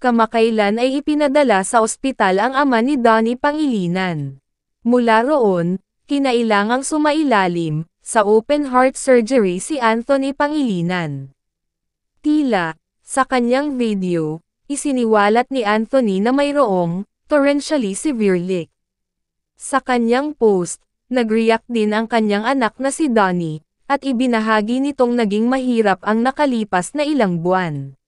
Kamakailan ay ipinadala sa ospital ang ama ni Donnie Pangilinan. Mula roon, kinailangang sumailalim sa open heart surgery si Anthony Pangilinan. Tila, sa kanyang video, isiniwalat ni Anthony na mayroong torrentially severe leak. Sa kanyang post, nagreact din ang kanyang anak na si Donnie, at ibinahagi nitong naging mahirap ang nakalipas na ilang buwan.